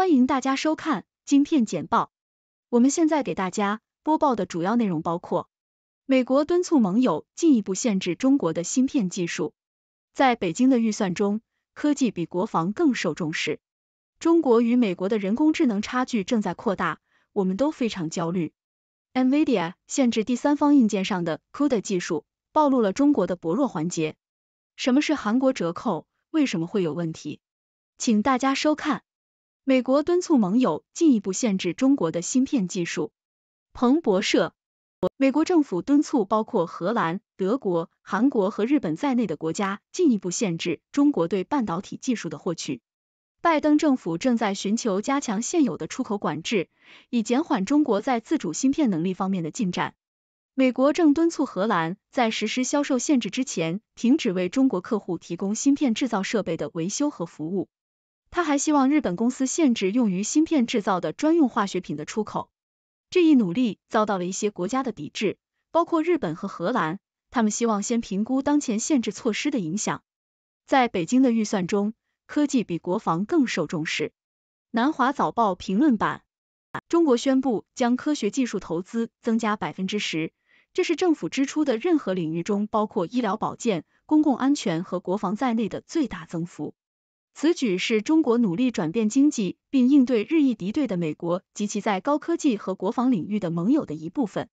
欢迎大家收看晶片简报。我们现在给大家播报的主要内容包括：美国敦促盟友进一步限制中国的芯片技术；在北京的预算中，科技比国防更受重视；中国与美国的人工智能差距正在扩大，我们都非常焦虑。NVIDIA 限制第三方硬件上的 CUDA 技术，暴露了中国的薄弱环节。什么是韩国折扣？为什么会有问题？请大家收看。美国敦促盟友进一步限制中国的芯片技术。彭博社，美国政府敦促包括荷兰、德国、韩国和日本在内的国家进一步限制中国对半导体技术的获取。拜登政府正在寻求加强现有的出口管制，以减缓中国在自主芯片能力方面的进展。美国正敦促荷兰在实施销售限制之前，停止为中国客户提供芯片制造设备的维修和服务。他还希望日本公司限制用于芯片制造的专用化学品的出口。这一努力遭到了一些国家的抵制，包括日本和荷兰。他们希望先评估当前限制措施的影响。在北京的预算中，科技比国防更受重视。南华早报评论版：中国宣布将科学技术投资增加百分之十，这是政府支出的任何领域中，包括医疗保健、公共安全和国防在内的最大增幅。此举是中国努力转变经济，并应对日益敌对的美国及其在高科技和国防领域的盟友的一部分。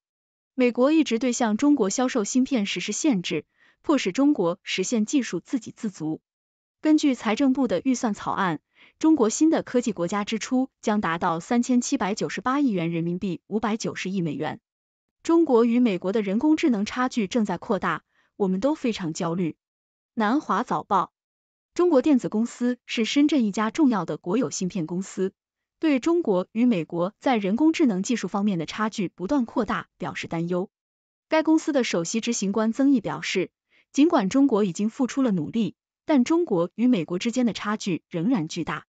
美国一直对向中国销售芯片实施限制，迫使中国实现技术自给自足。根据财政部的预算草案，中国新的科技国家支出将达到三千七百九十八亿元人民币，五百九十亿美元。中国与美国的人工智能差距正在扩大，我们都非常焦虑。南华早报。中国电子公司是深圳一家重要的国有芯片公司，对中国与美国在人工智能技术方面的差距不断扩大表示担忧。该公司的首席执行官曾毅表示，尽管中国已经付出了努力，但中国与美国之间的差距仍然巨大。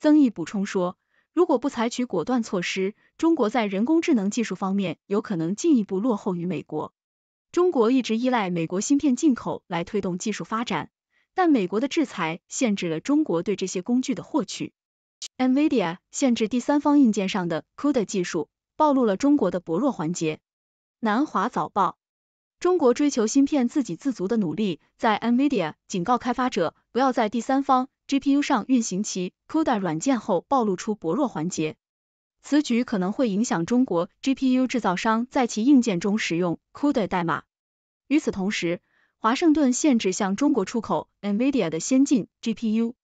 曾毅补充说，如果不采取果断措施，中国在人工智能技术方面有可能进一步落后于美国。中国一直依赖美国芯片进口来推动技术发展。但美国的制裁限制了中国对这些工具的获取。NVIDIA 限制第三方硬件上的 CUDA 技术，暴露了中国的薄弱环节。南华早报：中国追求芯片自给自足的努力，在 NVIDIA 警告开发者不要在第三方 GPU 上运行其 CUDA 软件后，暴露出薄弱环节。此举可能会影响中国 GPU 制造商在其硬件中使用 CUDA 代码。与此同时，华盛顿限制向中国出口 Nvidia 的先进 GPU，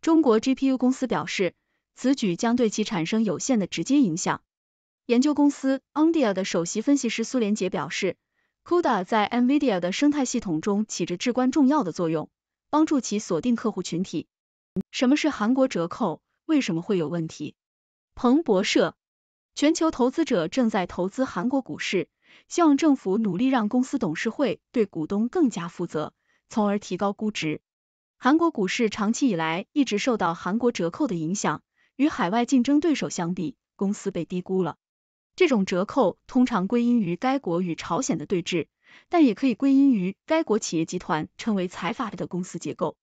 中国 GPU 公司表示，此举将对其产生有限的直接影响。研究公司 n d i a 的首席分析师苏连杰表示，CUDA 在 Nvidia 的生态系统中起着至关重要的作用，帮助其锁定客户群体。什么是韩国折扣？为什么会有问题？彭博社，全球投资者正在投资韩国股市。希望政府努力让公司董事会对股东更加负责，从而提高估值。韩国股市长期以来一直受到韩国折扣的影响，与海外竞争对手相比，公司被低估了。这种折扣通常归因于该国与朝鲜的对峙，但也可以归因于该国企业集团称为财阀的公司结构。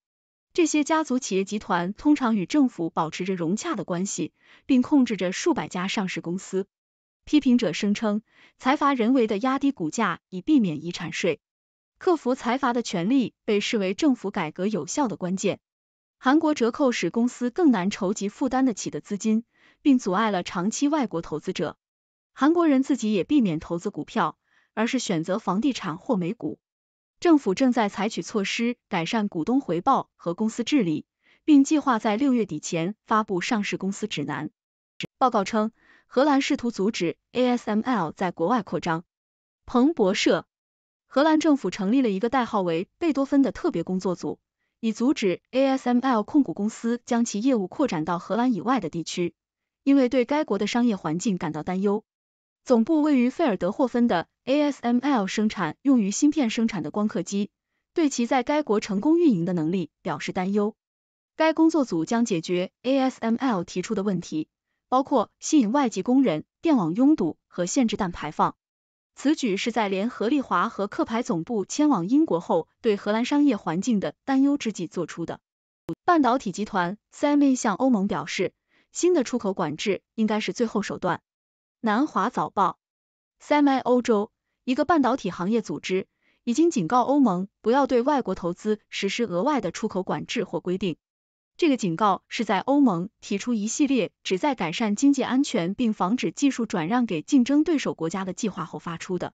这些家族企业集团通常与政府保持着融洽的关系，并控制着数百家上市公司。批评者声称，财阀人为的压低股价以避免遗产税，克服财阀的权利被视为政府改革有效的关键。韩国折扣使公司更难筹集负担得起的资金，并阻碍了长期外国投资者。韩国人自己也避免投资股票，而是选择房地产或美股。政府正在采取措施改善股东回报和公司治理，并计划在六月底前发布上市公司指南。报告称。荷兰试图阻止 ASML 在国外扩张。彭博社，荷兰政府成立了一个代号为“贝多芬”的特别工作组，以阻止 ASML 控股公司将其业务扩展到荷兰以外的地区，因为对该国的商业环境感到担忧。总部位于费尔德霍芬的 ASML 生产用于芯片生产的光刻机，对其在该国成功运营的能力表示担忧。该工作组将解决 ASML 提出的问题。包括吸引外籍工人、电网拥堵和限制氮排放。此举是在联合利华和壳牌总部迁往英国后，对荷兰商业环境的担忧之际做出的。半导体集团 Semie 向欧盟表示，新的出口管制应该是最后手段。南华早报，Semie 欧洲，一个半导体行业组织已经警告欧盟不要对外国投资实施额外的出口管制或规定。这个警告是在欧盟提出一系列旨在改善经济安全并防止技术转让给竞争对手国家的计划后发出的。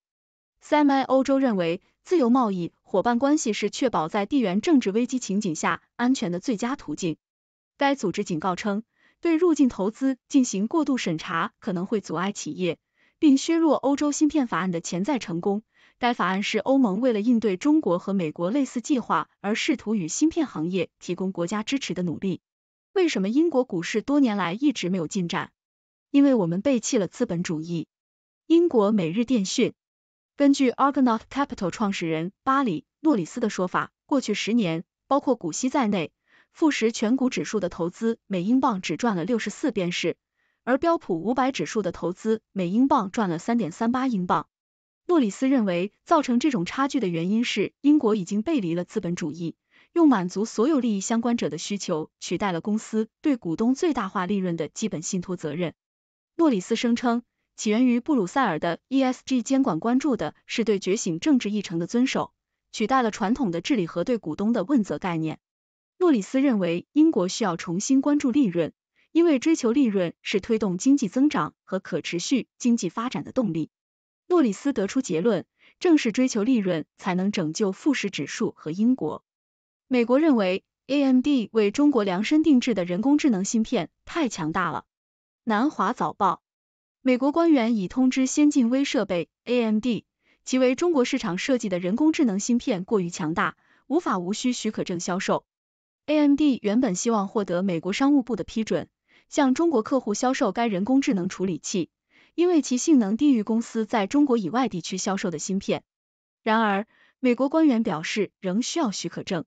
CMI 欧洲认为，自由贸易伙伴关系是确保在地缘政治危机情景下安全的最佳途径。该组织警告称，对入境投资进行过度审查可能会阻碍企业，并削弱欧洲芯片法案的潜在成功。该法案是欧盟为了应对中国和美国类似计划而试图与芯片行业提供国家支持的努力。为什么英国股市多年来一直没有进展？因为我们背弃了资本主义。英国每日电讯根据 Argonaut Capital 创始人巴里·诺里斯的说法，过去十年，包括股息在内，富时全股指数的投资每英镑只赚了六十四便士，而标普五百指数的投资每英镑赚了三点三八英镑。诺里斯认为，造成这种差距的原因是英国已经背离了资本主义，用满足所有利益相关者的需求取代了公司对股东最大化利润的基本信托责任。诺里斯声称，起源于布鲁塞尔的 ESG 监管关注的是对觉醒政治议程的遵守，取代了传统的治理和对股东的问责概念。诺里斯认为，英国需要重新关注利润，因为追求利润是推动经济增长和可持续经济发展的动力。诺里斯得出结论，正是追求利润才能拯救富时指数和英国。美国认为，AMD 为中国量身定制的人工智能芯片太强大了。南华早报：美国官员已通知先进微设备 AMD，其为中国市场设计的人工智能芯片过于强大，无法无需许可证销售。AMD 原本希望获得美国商务部的批准，向中国客户销售该人工智能处理器。因为其性能低于公司在中国以外地区销售的芯片，然而美国官员表示仍需要许可证。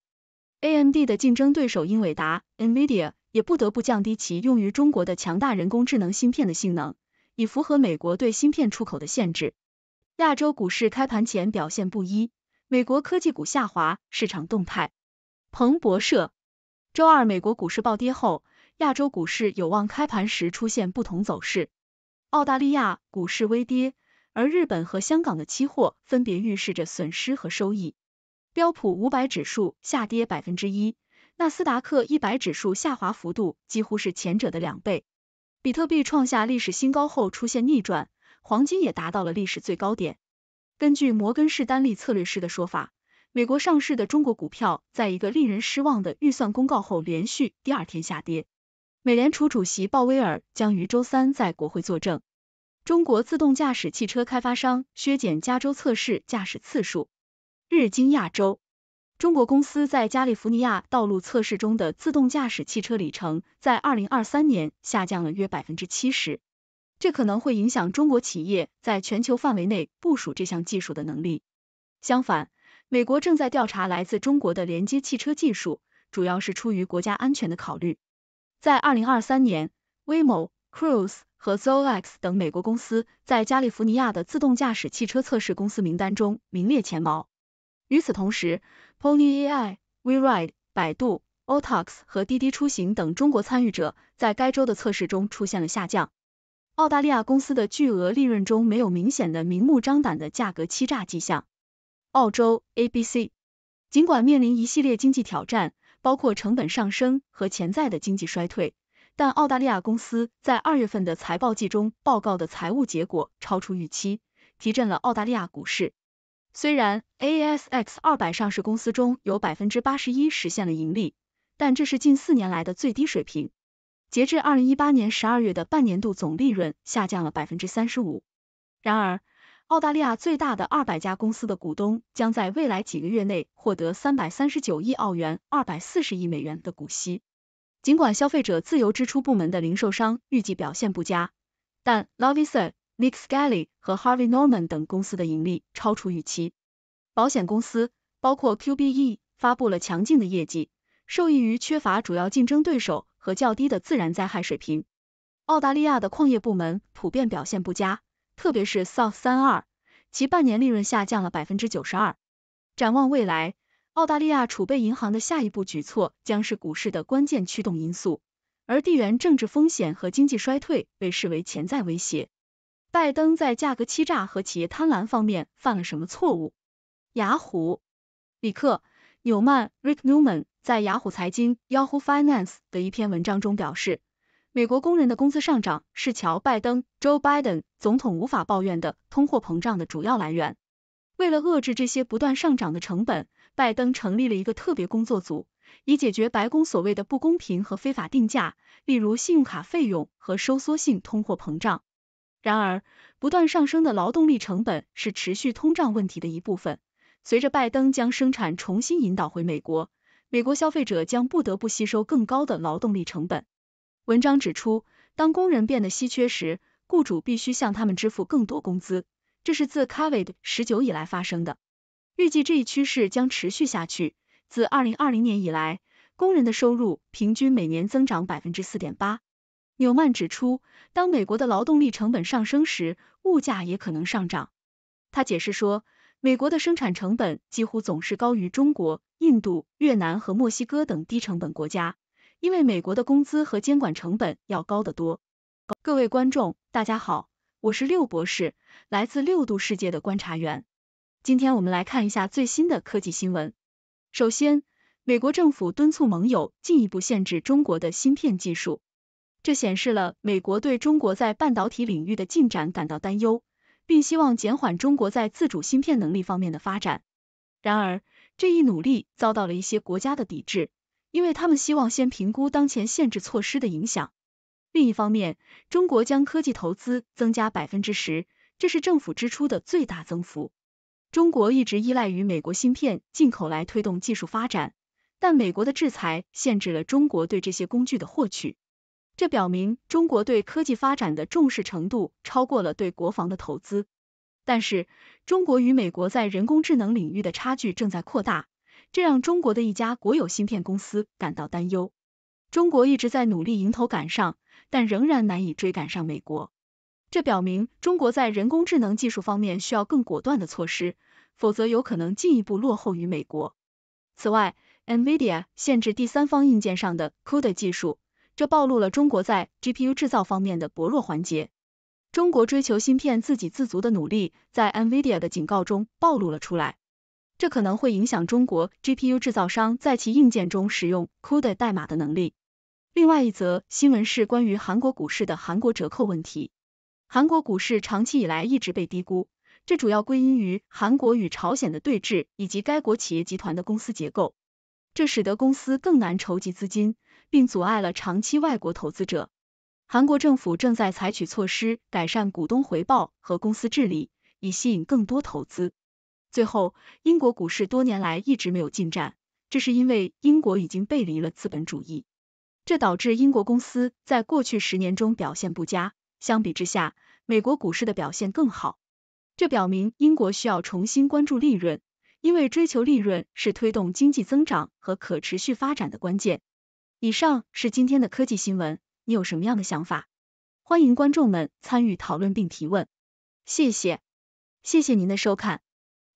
AMD 的竞争对手英伟达 （Nvidia） 也不得不降低其用于中国的强大人工智能芯片的性能，以符合美国对芯片出口的限制。亚洲股市开盘前表现不一，美国科技股下滑，市场动态。彭博社，周二美国股市暴跌后，亚洲股市有望开盘时出现不同走势。澳大利亚股市微跌，而日本和香港的期货分别预示着损失和收益。标普五百指数下跌百分之一，纳斯达克一百指数下滑幅度几乎是前者的两倍。比特币创下历史新高后出现逆转，黄金也达到了历史最高点。根据摩根士丹利策略师的说法，美国上市的中国股票在一个令人失望的预算公告后连续第二天下跌。美联储主席鲍威尔将于周三在国会作证。中国自动驾驶汽车开发商削减加州测试驾驶次数。日经亚洲，中国公司在加利福尼亚道路测试中的自动驾驶汽车里程在二零二三年下降了约百分之七十，这可能会影响中国企业在全球范围内部署这项技术的能力。相反，美国正在调查来自中国的连接汽车技术，主要是出于国家安全的考虑。在二零二三年，Waymo、Cruise 和 Zoox 等美国公司在加利福尼亚的自动驾驶汽车测试公司名单中名列前茅。与此同时，Pony AI、WeRide、百度、o t o x 和滴滴出行等中国参与者在该州的测试中出现了下降。澳大利亚公司的巨额利润中没有明显的明目张胆的价格欺诈迹象。澳洲 ABC 尽管面临一系列经济挑战。包括成本上升和潜在的经济衰退，但澳大利亚公司在二月份的财报季中报告的财务结果超出预期，提振了澳大利亚股市。虽然 ASX 二百上市公司中有百分之八十一实现了盈利，但这是近四年来的最低水平。截至二零一八年十二月的半年度总利润下降了百分之三十五。然而，澳大利亚最大的二百家公司的股东将在未来几个月内获得三百三十九亿澳元、二百四十亿美元的股息。尽管消费者自由支出部门的零售商预计表现不佳，但 l o v i s a n Nick Scali 和 Harvey Norman 等公司的盈利超出预期。保险公司，包括 QBE，发布了强劲的业绩，受益于缺乏主要竞争对手和较低的自然灾害水平。澳大利亚的矿业部门普遍表现不佳。特别是 South 三二，其半年利润下降了百分之九十二。展望未来，澳大利亚储备银行的下一步举措将是股市的关键驱动因素，而地缘政治风险和经济衰退被视为潜在威胁。拜登在价格欺诈和企业贪婪方面犯了什么错误？雅虎里克纽曼 Rick Newman 在雅虎财经 Yahoo Finance 的一篇文章中表示。美国工人的工资上涨是乔·拜登 （Joe Biden） 总统无法抱怨的通货膨胀的主要来源。为了遏制这些不断上涨的成本，拜登成立了一个特别工作组，以解决白宫所谓的不公平和非法定价，例如信用卡费用和收缩性通货膨胀。然而，不断上升的劳动力成本是持续通胀问题的一部分。随着拜登将生产重新引导回美国，美国消费者将不得不吸收更高的劳动力成本。文章指出，当工人变得稀缺时，雇主必须向他们支付更多工资，这是自 Covid 十九以来发生的。预计这一趋势将持续下去。自二零二零年以来，工人的收入平均每年增长百分之四点八。纽曼指出，当美国的劳动力成本上升时，物价也可能上涨。他解释说，美国的生产成本几乎总是高于中国、印度、越南和墨西哥等低成本国家。因为美国的工资和监管成本要高得多。各位观众，大家好，我是六博士，来自六度世界的观察员。今天我们来看一下最新的科技新闻。首先，美国政府敦促盟友进一步限制中国的芯片技术，这显示了美国对中国在半导体领域的进展感到担忧，并希望减缓中国在自主芯片能力方面的发展。然而，这一努力遭到了一些国家的抵制。因为他们希望先评估当前限制措施的影响。另一方面，中国将科技投资增加百分之十，这是政府支出的最大增幅。中国一直依赖于美国芯片进口来推动技术发展，但美国的制裁限制了中国对这些工具的获取。这表明中国对科技发展的重视程度超过了对国防的投资。但是，中国与美国在人工智能领域的差距正在扩大。这让中国的一家国有芯片公司感到担忧。中国一直在努力迎头赶上，但仍然难以追赶上美国。这表明中国在人工智能技术方面需要更果断的措施，否则有可能进一步落后于美国。此外，NVIDIA 限制第三方硬件上的 CUDA 技术，这暴露了中国在 GPU 制造方面的薄弱环节。中国追求芯片自给自足的努力，在 NVIDIA 的警告中暴露了出来。这可能会影响中国 GPU 制造商在其硬件中使用 CUDA 代码的能力。另外一则新闻是关于韩国股市的韩国折扣问题。韩国股市长期以来一直被低估，这主要归因于韩国与朝鲜的对峙以及该国企业集团的公司结构，这使得公司更难筹集资金，并阻碍了长期外国投资者。韩国政府正在采取措施改善股东回报和公司治理，以吸引更多投资。最后，英国股市多年来一直没有进展，这是因为英国已经背离了资本主义，这导致英国公司在过去十年中表现不佳。相比之下，美国股市的表现更好，这表明英国需要重新关注利润，因为追求利润是推动经济增长和可持续发展的关键。以上是今天的科技新闻，你有什么样的想法？欢迎观众们参与讨论并提问。谢谢，谢谢您的收看。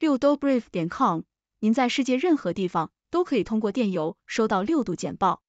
六 o b r i v e 点 com，您在世界任何地方都可以通过电邮收到六度简报。